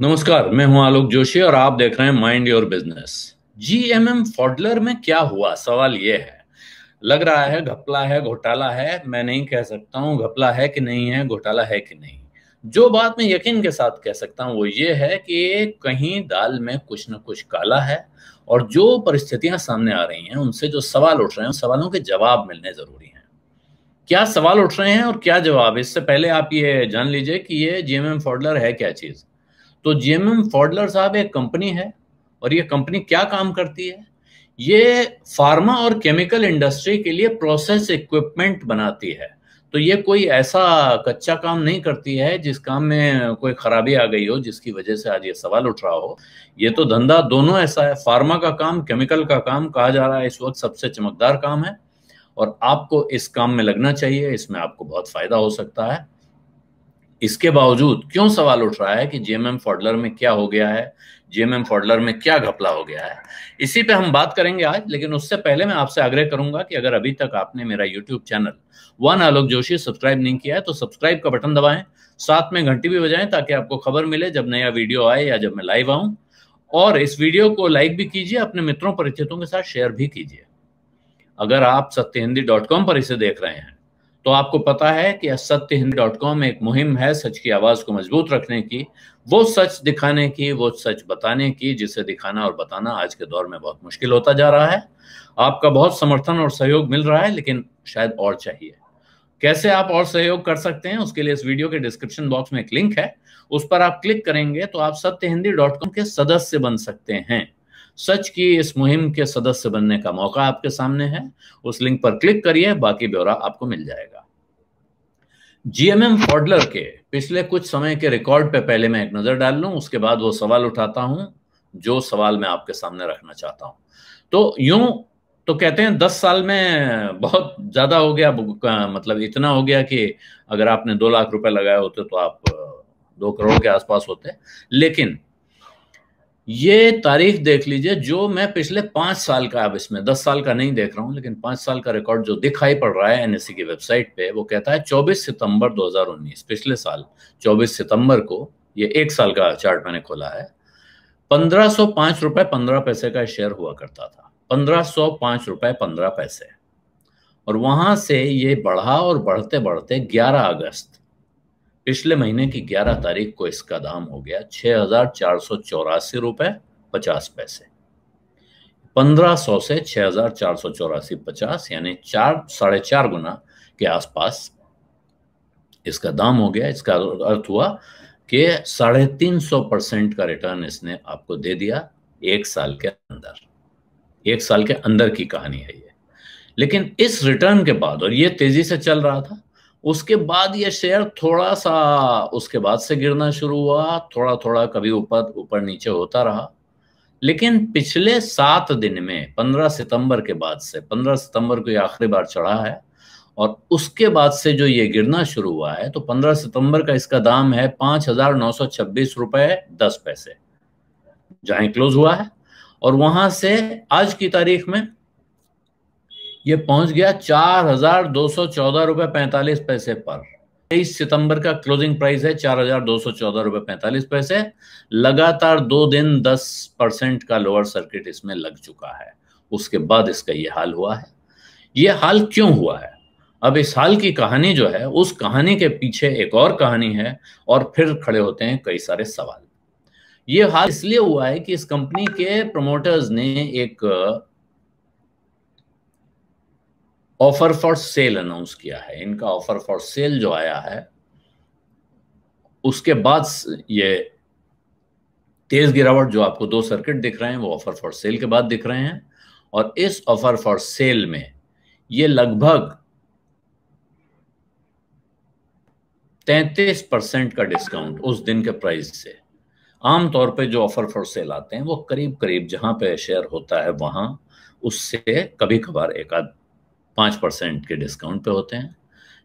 नमस्कार मैं हूं आलोक जोशी और आप देख रहे हैं mind your business G M M Pfaudler में क्या हुआ सवाल ये है लग रहा है घपला है घोटाला है मैं नहीं कह सकता हूं घपला है कि नहीं है घोटाला है कि नहीं जो बात मैं यकीन के साथ कह सकता हूं वो ये है कि कहीं दाल में कुछ ना कुछ काला है और जो परिस्थितियां सामने आ रही हैं उनसे जो सवाल उठ रहे हैं उन सवालों के जवाब मिलने जरूरी हैं क्या सवाल उठ रहे हैं और क्या जवाब इससे पहले आप ये जान लीजिए कि ये जीएमएम फॉडलर है क्या चीज़ तो जीएमएम फॉडलर साहब एक कंपनी है और ये कंपनी क्या काम करती है ये फार्मा और केमिकल इंडस्ट्री के लिए प्रोसेस इक्विपमेंट बनाती है तो ये कोई ऐसा कच्चा काम नहीं करती है जिस काम में कोई खराबी आ गई हो जिसकी वजह से आज ये सवाल उठ रहा हो ये तो धंधा दोनों ऐसा है फार्मा का काम केमिकल का काम कहा जा रहा है इस वक्त सबसे चमकदार काम है और आपको इस काम में लगना चाहिए इसमें आपको बहुत फायदा हो सकता है इसके बावजूद क्यों सवाल उठ रहा है कि जेएमएम फॉडलर में क्या हो गया है जेएमएम फॉडलर में क्या घपला हो गया है इसी पे हम बात करेंगे आज लेकिन उससे पहले मैं आपसे आग्रह करूंगा कि अगर अभी तक आपने मेरा YouTube channel one Alok Joshi subscribe नहीं किया है तो सब्सक्राइब का बटन दबाएं साथ में घंटी भी बजाएं ताकि आपको खबर मिले जब नया वीडियो आए या जब मैं लाइव आऊं और इस वीडियो को लाइक भी कीजिए अपने मित्रों परिचितों के साथ शेयर भी कीजिए अगर आप सत्य पर इसे देख रहे हैं तो आपको पता है कि असत्य हिंदी डॉट कॉम एक मुहिम है सच की आवाज़ को मजबूत रखने की वो सच दिखाने की वो सच बताने की जिसे दिखाना और बताना आज के दौर में बहुत मुश्किल होता जा रहा है आपका बहुत समर्थन और सहयोग मिल रहा है लेकिन शायद और चाहिए कैसे आप और सहयोग कर सकते हैं उसके लिए इस वीडियो के डिस्क्रिप्शन बॉक्स में एक लिंक है उस पर आप क्लिक करेंगे तो आप सत्य हिंदी डॉट कॉम के सदस्य बन सकते हैं सच की इस मुहिम के सदस्य बनने का मौका आपके सामने है उस लिंक पर क्लिक करिए बाकी ब्यौरा आपको मिल जाएगा जीएमएम फॉडलर के पिछले कुछ समय के रिकॉर्ड पे पहले मैं एक नजर डाल लूं उसके बाद वो सवाल उठाता हूं जो सवाल मैं आपके सामने रखना चाहता हूं तो यूं तो कहते हैं दस साल में बहुत ज्यादा हो गया मतलब इतना हो गया कि अगर आपने दो लाख रुपए लगाए होते तो आप दो करोड़ के आसपास होते लेकिन ये तारीख देख लीजिए जो मैं पिछले पांच साल का अब इसमें दस साल का नहीं देख रहा हूं लेकिन पांच साल का रिकॉर्ड जो दिखाई पड़ रहा है एनएससी e की वेबसाइट पे वो कहता है 24 सितंबर 2019 पिछले साल 24 सितंबर को ये एक साल का चार्ट मैंने खोला है पंद्रह सौ पांच रुपए पंद्रह पैसे का शेयर हुआ करता था पंद्रह सौ पांच रुपए पंद्रह पैसे और वहां से ये बढ़ा और बढ़ते बढ़ते ग्यारह अगस्त पिछले महीने की 11 तारीख को इसका दाम हो गया छह हजार चार सौ चौरासी रुपए पचास पैसे पंद्रह सौ से छ हजार चार सौ चौरासी पचास यानी चार साढ़े चार गुना के आसपास इसका दाम हो गया इसका अर्थ हुआ कि साढ़े तीन सौ परसेंट का रिटर्न इसने आपको दे दिया एक साल के अंदर एक साल के अंदर की कहानी है ये लेकिन इस रिटर्न के बाद और ये तेजी से चल रहा था उसके बाद ये शेयर थोड़ा सा उसके बाद से गिरना शुरू हुआ थोड़ा थोड़ा कभी ऊपर ऊपर नीचे होता रहा लेकिन पिछले सात दिन में पंद्रह सितंबर के बाद से पंद्रह सितंबर को ये आखिरी बार चढ़ा है और उसके बाद से जो ये गिरना शुरू हुआ है तो पंद्रह सितंबर का इसका दाम है पांच हजार नौ सौ छब्बीस रुपए दस पैसे जहां क्लोज हुआ है और वहां से आज की तारीख में ये पहुंच गया चार हजार दो सौ चौदह रुपए पैंतालीस पैसे पर तेईस सितंबर का क्लोजिंग प्राइस है चार हजार दो सौ चौदह रुपए पैंतालीस पैसे लगातार दो दिन दस परसेंट का लोअर सर्किट इसमें लग चुका है उसके बाद इसका ये हाल हुआ है ये हाल क्यों हुआ है अब इस हाल की कहानी जो है उस कहानी के पीछे एक और कहानी है और फिर खड़े होते हैं कई सारे सवाल ये हाल इसलिए हुआ है कि इस कंपनी के प्रमोटर्स ने एक ऑफर फॉर सेल अनाउंस किया है इनका ऑफर फॉर सेल जो आया है उसके बाद ये तेज गिरावट जो आपको दो सर्किट दिख रहे हैं वो ऑफर फॉर सेल के बाद दिख रहे हैं और इस ऑफर फॉर सेल में ये लगभग 33 परसेंट का डिस्काउंट उस दिन के प्राइस से आमतौर पे जो ऑफर फॉर सेल आते हैं वो करीब करीब जहां पे शेयर होता है वहां उससे कभी कभार एक आध पाँच परसेंट के डिस्काउंट पे होते हैं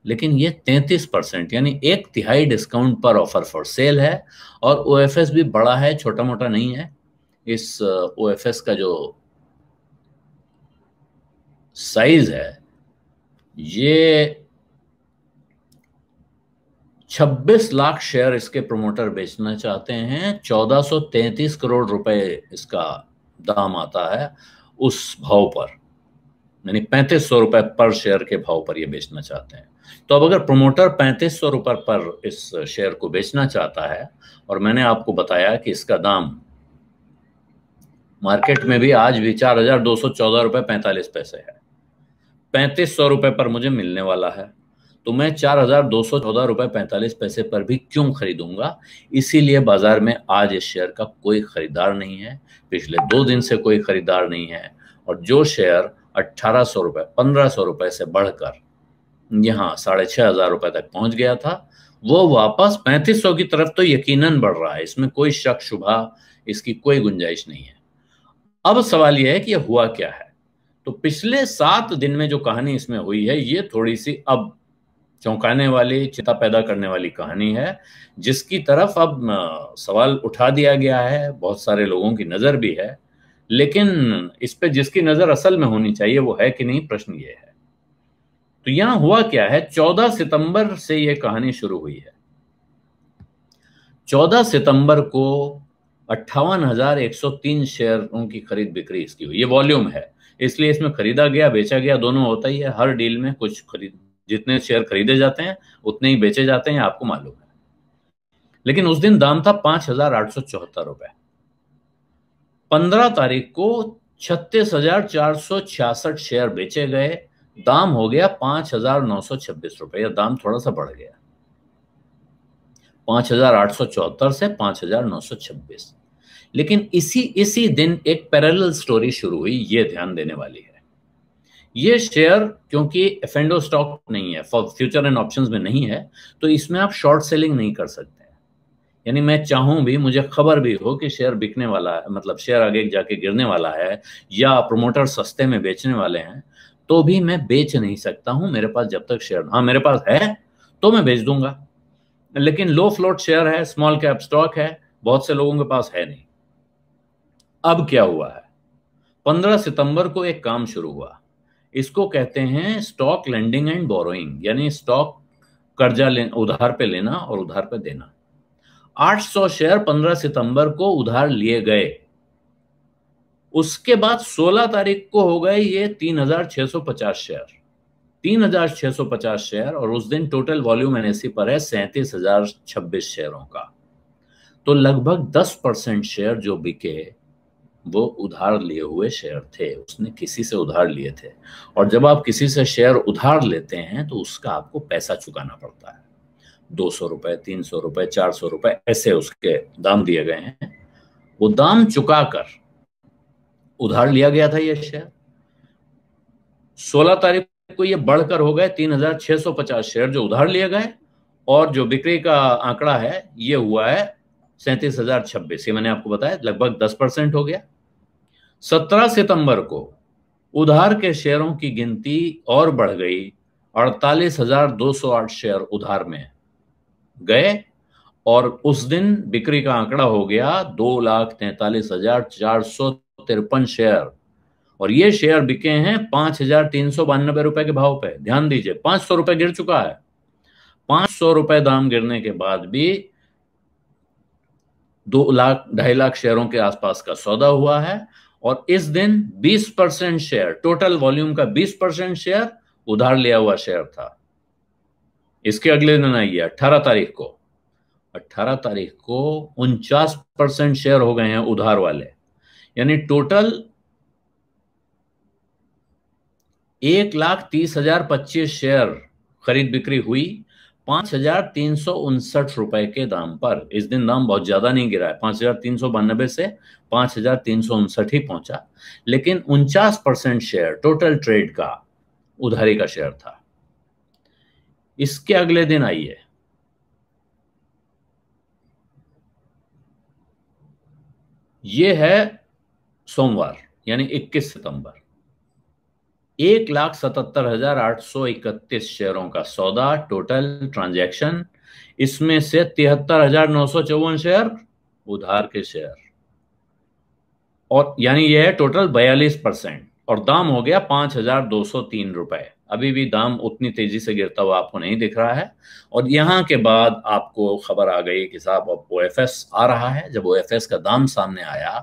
लेकिन ये तैंतीस परसेंट यानी एक तिहाई डिस्काउंट पर ऑफर फॉर सेल है और ओ भी बड़ा है छोटा मोटा नहीं है इस ओ uh, का जो साइज है ये 26 लाख शेयर इसके प्रमोटर बेचना चाहते हैं 1433 करोड़ रुपए इसका दाम आता है उस भाव पर यानी पैंतीस सौ रुपए पर शेयर के भाव पर ये बेचना चाहते हैं तो अब अगर प्रमोटर पैंतीस सौ रुपए पर इस शेयर को बेचना चाहता है और मैंने आपको बताया कि इसका दाम मार्केट में भी आज भी चार हजार दो सौ चौदह रुपये पैंतालीस पैसे है पैंतीस सौ रुपए पर मुझे मिलने वाला है तो मैं चार हजार दो सौ चौदह रुपए पैंतालीस पैसे पर भी क्यों खरीदूंगा इसीलिए बाजार में आज इस शेयर का कोई खरीदार नहीं है पिछले दो दिन से कोई खरीदार नहीं है और जो शेयर अट्ठारह सौ रुपये पंद्रह सौ रुपये से बढ़कर यहाँ साढ़े छः हज़ार रुपये तक पहुँच गया था वो वापस पैंतीस सौ की तरफ तो यकीनन बढ़ रहा है इसमें कोई शक शुभा इसकी कोई गुंजाइश नहीं है अब सवाल यह है कि यह हुआ क्या है तो पिछले सात दिन में जो कहानी इसमें हुई है ये थोड़ी सी अब चौंकाने वाली चिता पैदा करने वाली कहानी है जिसकी तरफ अब सवाल उठा दिया गया है बहुत सारे लोगों की नज़र भी है लेकिन इस पे जिसकी नजर असल में होनी चाहिए वो है कि नहीं प्रश्न ये है तो यहां हुआ क्या है 14 सितंबर से यह कहानी शुरू हुई है 14 सितंबर को अट्ठावन शेयरों की खरीद बिक्री इसकी हुई ये वॉल्यूम है इसलिए इसमें खरीदा गया बेचा गया दोनों होता ही है हर डील में कुछ खरीद जितने शेयर खरीदे जाते हैं उतने ही बेचे जाते हैं आपको मालूम है लेकिन उस दिन दाम था पांच हजार आठ सौ चौहत्तर रुपए पंद्रह तारीख को छत्तीस हजार चार सौ छियासठ शेयर बेचे गए दाम हो गया पांच हजार नौ सौ छब्बीस रुपए दाम थोड़ा सा बढ़ गया पांच हजार आठ सौ चौहत्तर से पांच हजार नौ सौ छब्बीस लेकिन इसी इसी दिन एक पैरेलल स्टोरी शुरू हुई ये ध्यान देने वाली है ये शेयर क्योंकि एफेंडो स्टॉक नहीं है फ्यूचर एंड ऑप्शंस में नहीं है तो इसमें आप शॉर्ट सेलिंग नहीं कर सकते यानी मैं चाहूं भी मुझे खबर भी हो कि शेयर बिकने वाला है मतलब शेयर आगे जाके गिरने वाला है या प्रमोटर सस्ते में बेचने वाले हैं तो भी मैं बेच नहीं सकता हूं मेरे पास जब तक शेयर हाँ मेरे पास है तो मैं बेच दूंगा लेकिन लो फ्लोट शेयर है स्मॉल कैप स्टॉक है बहुत से लोगों के पास है नहीं अब क्या हुआ है 15 सितंबर को एक काम शुरू हुआ इसको कहते हैं स्टॉक लेंडिंग एंड बोरोइंग यानी स्टॉक कर्जा ले उधार पे लेना और उधार पे देना 800 शेयर 15 सितंबर को उधार लिए गए उसके बाद 16 तारीख को हो गए ये 3650 शेयर 3650 शेयर और उस दिन टोटल वॉल्यूम एनएससी पर है सैंतीस हजार छब्बीस शेयरों का तो लगभग 10 परसेंट शेयर जो बिके वो उधार लिए हुए शेयर थे उसने किसी से उधार लिए थे और जब आप किसी से शेयर उधार लेते हैं तो उसका आपको पैसा चुकाना पड़ता है दो सौ रुपये तीन सौ रुपये चार सौ रुपये ऐसे उसके दाम दिए गए हैं वो दाम चुकाकर उधार लिया गया था ये शेयर सोलह तारीख को ये बढ़कर हो गए तीन हजार छह सौ पचास शेयर जो उधार लिए गए और जो बिक्री का आंकड़ा है ये हुआ है सैंतीस हजार छब्बीस ये मैंने आपको बताया लगभग दस परसेंट हो गया सत्रह सितंबर को उधार के शेयरों की गिनती और बढ़ गई अड़तालीस हजार दो सौ आठ शेयर उधार में है गए और उस दिन बिक्री का आंकड़ा हो गया दो लाख तैतालीस हजार चार सौ तिरपन शेयर और ये शेयर बिके हैं पांच हजार तीन सौ बानबे रुपए के भाव पे ध्यान दीजिए पांच सौ रुपए गिर चुका है पांच सौ रुपए दाम गिरने के बाद भी दो लाख ढाई लाख शेयरों के आसपास का सौदा हुआ है और इस दिन 20 परसेंट शेयर टोटल वॉल्यूम का 20 परसेंट शेयर उधार लिया हुआ शेयर था इसके अगले दिन है अट्ठारह तारीख को अट्ठारह तारीख को उनचास परसेंट शेयर हो गए हैं उधार वाले यानी टोटल एक लाख तीस हजार पच्चीस शेयर खरीद बिक्री हुई पांच हजार तीन सौ उनसठ रुपए के दाम पर इस दिन दाम बहुत ज्यादा नहीं गिरा है पांच हजार तीन सौ बानबे से पांच हजार तीन सौ उनसठ ही पहुंचा लेकिन उनचास परसेंट शेयर टोटल ट्रेड का उधारी का शेयर था इसके अगले दिन आई है ये है सोमवार यानी 21 सितंबर एक लाख सतहत्तर हजार आठ सौ इकतीस शेयरों का सौदा टोटल ट्रांजैक्शन इसमें से तिहत्तर हजार नौ सौ चौवन शेयर उधार के शेयर और यानी यह है टोटल बयालीस परसेंट और दाम हो गया पांच हजार दो सौ तीन रुपए अभी भी दाम उतनी तेजी से गिरता हुआ आपको नहीं दिख रहा है और यहाँ के बाद आपको खबर आ गई कि साहब अब ओ आ रहा है जब ओ का दाम सामने आया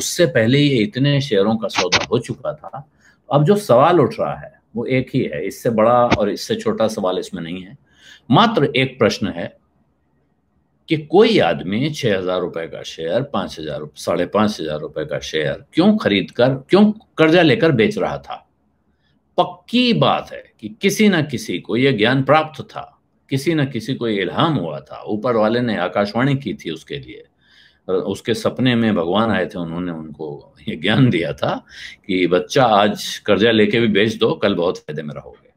उससे पहले ये इतने शेयरों का सौदा हो चुका था अब जो सवाल उठ रहा है वो एक ही है इससे बड़ा और इससे छोटा सवाल इसमें नहीं है मात्र एक प्रश्न है कि कोई आदमी छह हजार रुपए का शेयर पांच हजार साढ़े पांच हजार रुपए का शेयर क्यों खरीद कर क्यों कर्जा लेकर बेच रहा था पक्की बात है कि किसी न किसी को यह ज्ञान प्राप्त था किसी न किसी को इल्हाम हुआ था ऊपर वाले ने आकाशवाणी की थी उसके लिए उसके सपने में भगवान आए थे उन्होंने उनको ये ज्ञान दिया था कि बच्चा आज कर्जा लेके भी बेच दो कल बहुत फायदे में रहोगे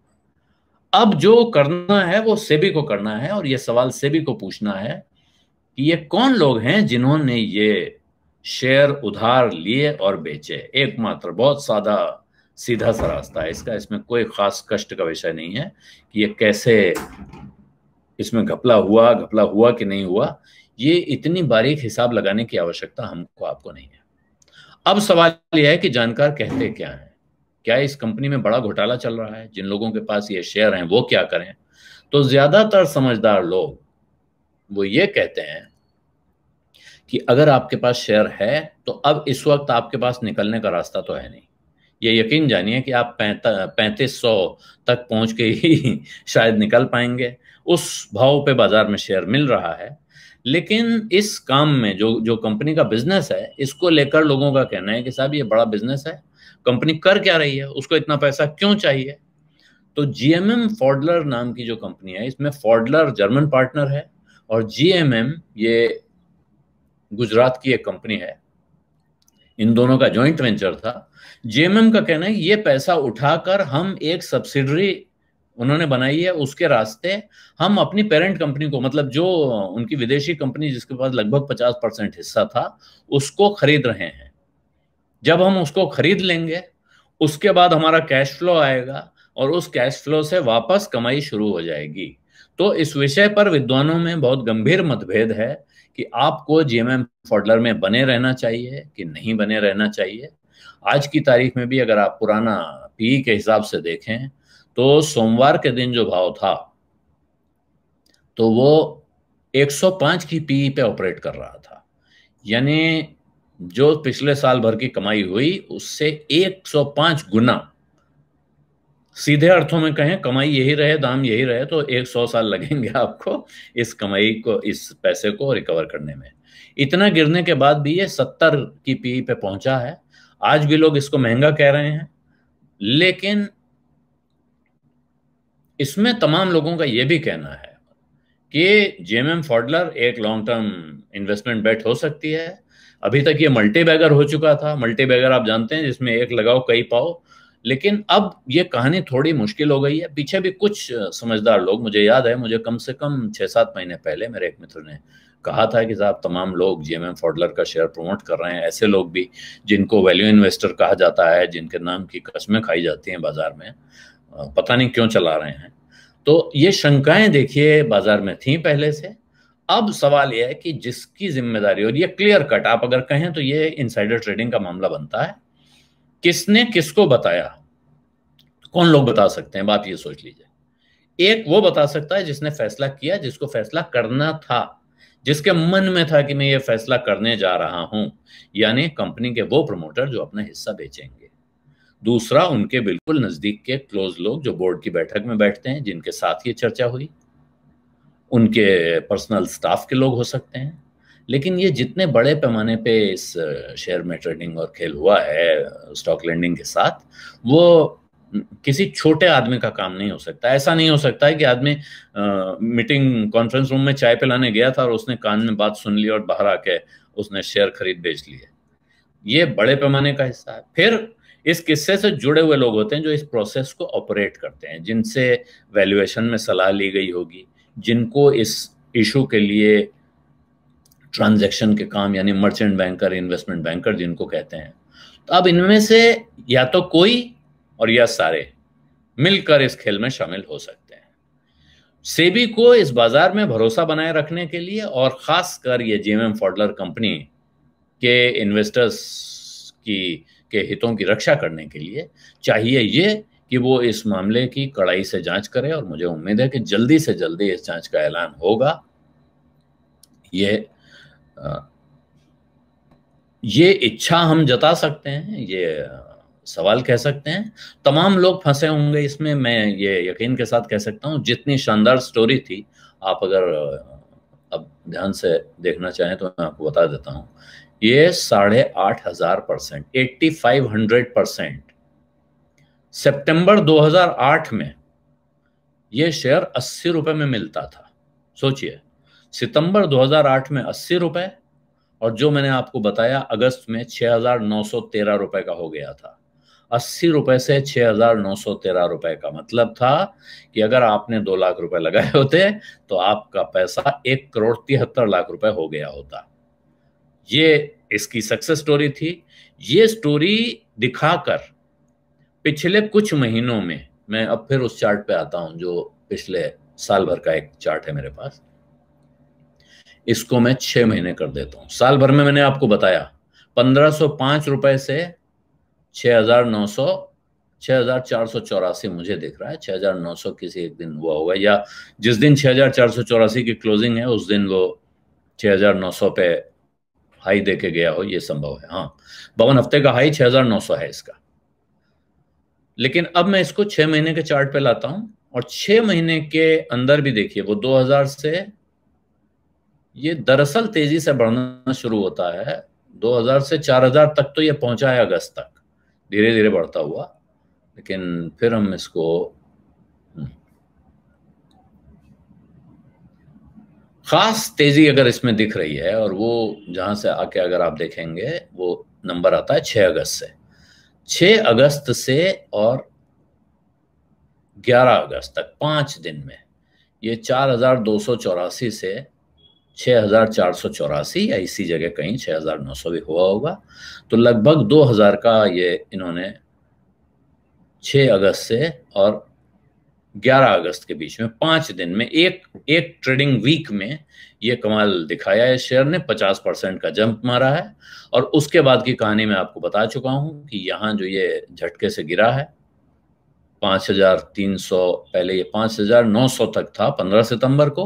अब जो करना है वो सेबी को करना है और ये सवाल सेबी को पूछना है कि ये कौन लोग हैं जिन्होंने ये शेयर उधार लिए और बेचे एकमात्र बहुत सादा सीधा सा रास्ता है इसका इसमें कोई खास कष्ट का विषय नहीं है कि ये कैसे इसमें घपला हुआ घपला हुआ कि नहीं हुआ ये इतनी बारीक हिसाब लगाने की आवश्यकता हमको आपको नहीं है अब सवाल यह है कि जानकार कहते क्या है क्या इस कंपनी में बड़ा घोटाला चल रहा है जिन लोगों के पास ये शेयर हैं वो क्या करें तो ज्यादातर समझदार लोग वो ये कहते हैं कि अगर आपके पास शेयर है तो अब इस वक्त आपके पास निकलने का रास्ता तो है नहीं ये यकीन जानिए कि आप पैंतीस सौ तक पहुंच के ही शायद निकल पाएंगे उस भाव पे बाजार में शेयर मिल रहा है लेकिन इस काम में जो जो कंपनी का बिजनेस है इसको लेकर लोगों का कहना है कि साहब ये बड़ा बिजनेस है कंपनी कर क्या रही है उसको इतना पैसा क्यों चाहिए तो जीएमएम फॉडलर नाम की जो कंपनी है इसमें फॉडलर जर्मन पार्टनर है और जीएमएम ये गुजरात की एक कंपनी है इन दोनों का जॉइंट वेंचर था जेएमएम का कहना है ये पैसा उठाकर हम एक सब्सिडरी उन्होंने बनाई है उसके रास्ते हम अपनी पेरेंट कंपनी को मतलब जो उनकी विदेशी कंपनी जिसके पास लगभग पचास परसेंट हिस्सा था उसको खरीद रहे हैं जब हम उसको खरीद लेंगे उसके बाद हमारा कैश फ्लो आएगा और उस कैश फ्लो से वापस कमाई शुरू हो जाएगी तो इस विषय पर विद्वानों में बहुत गंभीर मतभेद है कि आपको जेएमएम फॉडलर में बने रहना चाहिए कि नहीं बने रहना चाहिए आज की तारीख में भी अगर आप पुराना पी e के हिसाब से देखें तो सोमवार के दिन जो भाव था तो वो 105 की पीई e पे ऑपरेट कर रहा था यानी जो पिछले साल भर की कमाई हुई उससे 105 गुना सीधे अर्थों में कहें कमाई यही रहे दाम यही रहे तो एक सौ साल लगेंगे आपको इस कमाई को इस पैसे को रिकवर करने में इतना गिरने के बाद भी ये सत्तर की पी पे पहुंचा है आज भी लोग इसको महंगा कह रहे हैं लेकिन इसमें तमाम लोगों का यह भी कहना है कि जेएमएम फॉडलर एक लॉन्ग टर्म इन्वेस्टमेंट बेट हो सकती है अभी तक ये मल्टी बैगर हो चुका था मल्टी बैगर आप जानते हैं जिसमें एक लगाओ कई पाओ लेकिन अब ये कहानी थोड़ी मुश्किल हो गई है पीछे भी कुछ समझदार लोग मुझे याद है मुझे कम से कम छः सात महीने पहले मेरे एक मित्र ने कहा था कि साहब तमाम लोग जी एम फॉडलर का शेयर प्रमोट कर रहे हैं ऐसे लोग भी जिनको वैल्यू इन्वेस्टर कहा जाता है जिनके नाम की कस्में खाई जाती हैं बाजार में पता नहीं क्यों चला रहे हैं तो ये शंकाएं देखिए बाजार में थी पहले से अब सवाल यह है कि जिसकी जिम्मेदारी और ये क्लियर कट आप अगर कहें तो ये इनसाइडर ट्रेडिंग का मामला बनता है किसने किसको बताया कौन लोग बता सकते हैं आप ये सोच लीजिए एक वो बता सकता है जिसने फैसला किया जिसको फैसला करना था जिसके मन में था कि मैं ये फैसला करने जा रहा हूं यानी कंपनी के वो प्रमोटर जो अपना हिस्सा बेचेंगे दूसरा उनके बिल्कुल नजदीक के क्लोज लोग जो बोर्ड की बैठक में बैठते हैं जिनके साथ ये चर्चा हुई उनके पर्सनल स्टाफ के लोग हो सकते हैं लेकिन ये जितने बड़े पैमाने पे इस शेयर में ट्रेडिंग और खेल हुआ है स्टॉक लैंडिंग के साथ वो किसी छोटे आदमी का काम नहीं हो सकता ऐसा नहीं हो सकता है कि आदमी मीटिंग कॉन्फ्रेंस रूम में चाय पिलाने गया था और उसने कान में बात सुन ली और बाहर आके उसने शेयर खरीद बेच लिए ये बड़े पैमाने का हिस्सा है फिर इस किस्से से जुड़े हुए लोग होते हैं जो इस प्रोसेस को ऑपरेट करते हैं जिनसे वैल्यूएशन में सलाह ली गई होगी जिनको इस इशू के लिए ट्रांजैक्शन के काम यानी मर्चेंट बैंकर इन्वेस्टमेंट बैंकर जिनको कहते हैं तो अब इनमें से या तो कोई और यह सारे मिलकर इस खेल में शामिल हो सकते हैं सेबी को इस बाजार में भरोसा बनाए रखने के लिए और खासकर ये जेएमएम फॉडलर कंपनी के इन्वेस्टर्स की के हितों की रक्षा करने के लिए चाहिए ये कि वो इस मामले की कड़ाई से जांच करे और मुझे उम्मीद है कि जल्दी से जल्दी इस जांच का ऐलान होगा ये ये इच्छा हम जता सकते हैं ये सवाल कह सकते हैं तमाम लोग फंसे होंगे इसमें मैं ये यकीन के साथ कह सकता हूँ जितनी शानदार स्टोरी थी आप अगर अब ध्यान से देखना चाहें तो मैं आपको बता देता हूँ ये साढ़े आठ हजार percent eighty five hundred percent September दो हजार आठ में ये शेयर अस्सी रुपए में मिलता था सोचिए सितंबर 2008 में अस्सी रुपए और जो मैंने आपको बताया अगस्त में छह हजार नौ सौ तेरह रुपए का हो गया था अस्सी रुपए से छह हजार नौ सौ तेरह रुपए का मतलब था कि अगर आपने दो लाख रुपए लगाए होते तो आपका पैसा एक करोड़ तिहत्तर लाख रुपए हो गया होता ये इसकी सक्सेस स्टोरी थी ये स्टोरी दिखाकर पिछले कुछ महीनों में मैं अब फिर उस चार्ट पे आता हूं जो पिछले साल भर का एक चार्ट है मेरे पास इसको मैं छह महीने कर देता हूं साल भर में मैंने आपको बताया पंद्रह सौ पांच रुपए से छः हज़ार नौ सौ हज़ार चार सौ चौरासी मुझे दिख रहा है 6900 हज़ार नौ सौ किसी एक दिन हुआ होगा या जिस दिन छः हज़ार चार सौ चौरासी की क्लोजिंग है उस दिन वो 6900 हज़ार नौ सौ पे हाई दे के गया हो ये संभव है हाँ बावन हफ्ते का हाई 6900 हज़ार नौ सौ है इसका लेकिन अब मैं इसको छः महीने के चार्ट पे लाता हूँ और छः महीने के अंदर भी देखिए वो दो हज़ार से ये दरअसल तेज़ी से बढ़ना शुरू होता है 2000 से 4000 तक तो ये पहुंचा है अगस्त तक धीरे धीरे बढ़ता हुआ लेकिन फिर हम इसको हम्म। खास तेजी अगर इसमें दिख रही है और वो जहां से आके अगर आप देखेंगे वो नंबर आता है छह अगस्त से छह अगस्त से और 11 अगस्त तक पांच दिन में ये चार हजार दो सौ चौरासी से छः हज़ार चार सौ चौरासी या इसी जगह कहीं 6,900 हज़ार नौ सौ भी हुआ होगा तो लगभग दो हज़ार का ये इन्होंने 6 अगस्त से और ग्यारह अगस्त के बीच में पांच दिन में एक एक ट्रेडिंग वीक में ये कमाल दिखाया है शेयर ने पचास परसेंट का जंप मारा है और उसके बाद की कहानी मैं आपको बता चुका हूं कि यहां जो ये झटके से गिरा है 5,300 हजार तीन सौ पहले ये 5,900 हजार नौ सौ तक था पंद्रह सितंबर को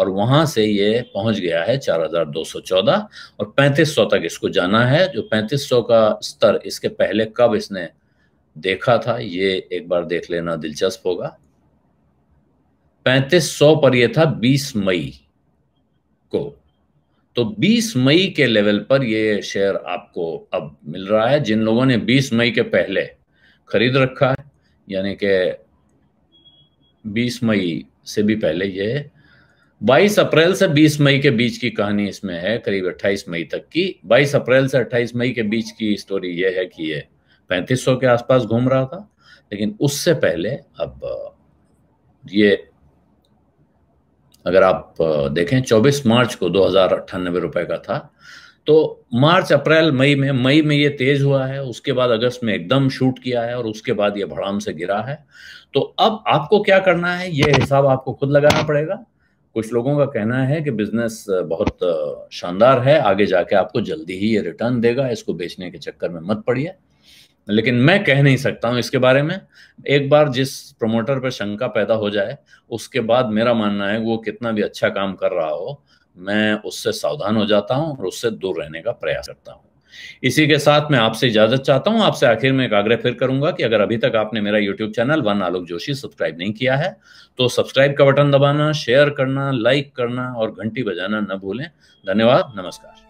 और वहां से ये पहुंच गया है 4,214 और 3500 तक इसको जाना है जो 3500 का स्तर इसके पहले कब इसने देखा था ये एक बार देख लेना दिलचस्प होगा 3500 पर यह था 20 मई को तो 20 मई के लेवल पर ये शेयर आपको अब मिल रहा है जिन लोगों ने 20 मई के पहले खरीद रखा है यानी कि 20 मई से भी पहले ये 22 अप्रैल से 20 मई के बीच की कहानी इसमें है करीब 28 मई तक की 22 अप्रैल से 28 मई के बीच की स्टोरी यह है कि ये 3500 के आसपास घूम रहा था लेकिन उससे पहले अब ये अगर आप देखें 24 मार्च को दो हजार रुपए का था तो मार्च अप्रैल मई में मई में ये तेज हुआ है उसके बाद अगस्त में एकदम शूट किया है और उसके बाद ये भड़ाम से गिरा है तो अब आपको क्या करना है ये हिसाब आपको खुद लगाना पड़ेगा कुछ लोगों का कहना है कि बिजनेस बहुत शानदार है आगे जाके आपको जल्दी ही ये रिटर्न देगा इसको बेचने के चक्कर में मत पड़िए लेकिन मैं कह नहीं सकता हूं इसके बारे में एक बार जिस प्रमोटर पर शंका पैदा हो जाए उसके बाद मेरा मानना है वो कितना भी अच्छा काम कर रहा हो मैं उससे सावधान हो जाता हूं और उससे दूर रहने का प्रयास करता हूं इसी के साथ मैं आपसे इजाजत चाहता हूं आपसे आखिर में एक आग्रह फिर करूंगा कि अगर अभी तक आपने मेरा YouTube channel one Alok Joshi subscribe नहीं किया है तो सब्सक्राइब का बटन दबाना शेयर करना लाइक करना और घंटी बजाना न भूलें धन्यवाद नमस्कार